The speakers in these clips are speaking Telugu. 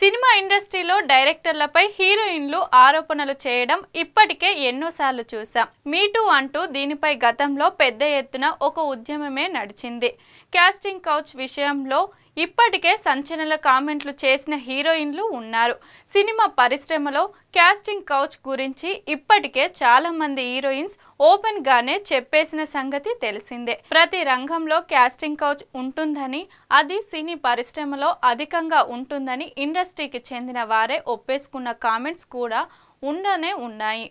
సినిమా ఇండస్ట్రీలో డైరెక్టర్లపై హీరోయిన్లు ఆరోపణలు చేయడం ఇప్పటికే ఎన్నోసార్లు చూసాం మీటూ అంటూ దీనిపై గతంలో పెద్ద ఎత్తున ఒక ఉద్యమమే నడిచింది క్యాస్టింగ్ కౌచ్ విషయంలో ఇప్పటికే సంచలన కామెంట్లు చేసిన హీరోయిన్లు ఉన్నారు సినిమా పరిశ్రమలో క్యాస్టింగ్ కౌచ్ గురించి ఇప్పటికే చాలా మంది హీరోయిన్స్ ఓపెన్ గానే చెప్పేసిన సంగతి తెలిసిందే ప్రతి రంగంలో క్యాస్టింగ్ కౌచ్ ఉంటుందని అది సినీ పరిశ్రమలో అధికంగా ఉంటుందని ఇండస్ట్రీ ఇండస్ట్రీకి చెందిన వారే ఒప్పేసుకున్న కామెంట్స్ కూడా ఉండనే ఉన్నాయి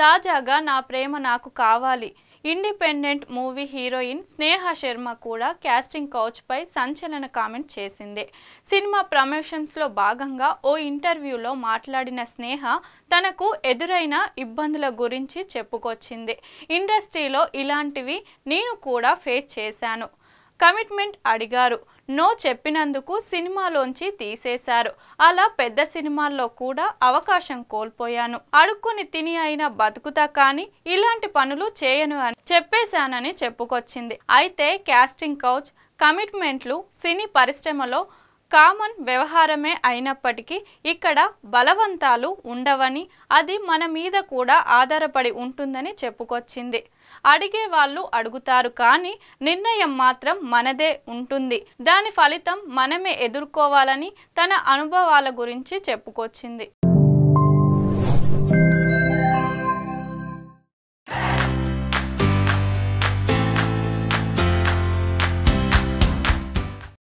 తాజాగా నా ప్రేమ నాకు కావాలి independent movie heroine Sneha Sharma కూడా క్యాస్టింగ్ కౌచ్పై సంచలన కామెంట్ చేసింది సినిమా ప్రమోషన్స్లో భాగంగా ఓ ఇంటర్వ్యూలో మాట్లాడిన స్నేహ తనకు ఎదురైన ఇబ్బందుల గురించి చెప్పుకొచ్చింది ఇండస్ట్రీలో ఇలాంటివి నేను కూడా ఫేస్ చేశాను కమిట్మెంట్ అడిగారు నో చెప్పినందుకు సినిమాలోంచి తీసేశారు అలా పెద్ద సినిమాల్లో కూడా అవకాశం కోల్పోయాను అడుక్కుని తిని అయినా బతుకుతా కానీ ఇలాంటి పనులు చేయను అని చెప్పేశానని చెప్పుకొచ్చింది అయితే క్యాస్టింగ్ కౌచ్ కమిట్మెంట్లు సినీ పరిశ్రమలో కామన్ వ్యవహారమే అయినప్పటికీ ఇక్కడ బలవంతాలు ఉండవని అది మన మీద కూడా ఆధారపడి ఉంటుందని చెప్పుకొచ్చింది అడిగే వాళ్ళు అడుగుతారు కానీ నిర్ణయం మాత్రం మనదే ఉంటుంది దాని ఫలితం మనమే ఎదుర్కోవాలని తన అనుభవాల గురించి చెప్పుకొచ్చింది